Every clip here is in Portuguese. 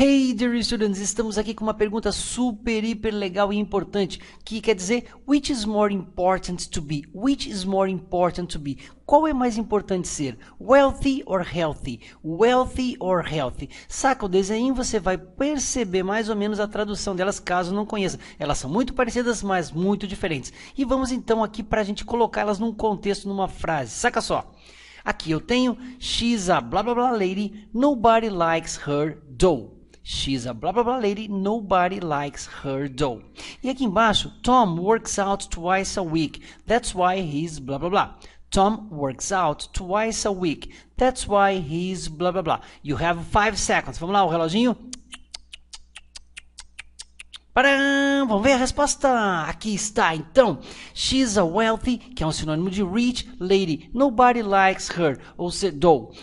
Hey, dear students, estamos aqui com uma pergunta super, hiper legal e importante, que quer dizer which is more important to be? Which is more important to be? Qual é mais importante ser? Wealthy or healthy? Wealthy or healthy? Saca o desenho, você vai perceber mais ou menos a tradução delas, caso não conheça. Elas são muito parecidas, mas muito diferentes. E vamos então aqui para a gente colocá-las num contexto, numa frase. Saca só. Aqui eu tenho she's a blá blá blá lady, nobody likes her though. She's a blá blá blá lady, nobody likes her though. E aqui embaixo, Tom works out twice a week. That's why he's blá blá blá. Tom works out twice a week. That's why he's blá blá blá. You have five seconds. Vamos lá, o reloginho vamos ver a resposta. Aqui está, então. She's a wealthy, que é um sinônimo de rich lady. Nobody likes her, ou se,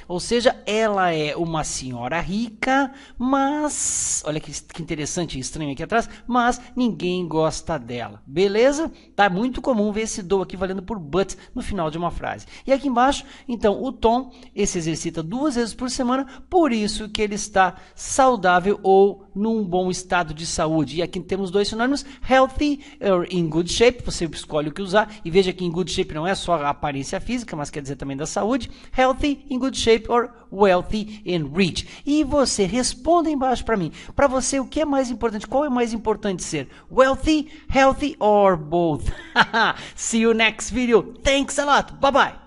Ou seja, ela é uma senhora rica, mas. Olha que, que interessante e estranho aqui atrás. Mas ninguém gosta dela. Beleza? Tá muito comum ver esse do aqui valendo por but no final de uma frase. E aqui embaixo, então, o Tom esse exercita duas vezes por semana, por isso que ele está saudável ou num bom estado de saúde. E aqui temos dois sinônimos, healthy or in good shape, você escolhe o que usar. E veja que in good shape não é só a aparência física, mas quer dizer também da saúde. Healthy, in good shape or wealthy and rich. E você responda embaixo para mim. Para você, o que é mais importante? Qual é mais importante ser? Wealthy, healthy or both? See you next video. Thanks a lot. Bye bye.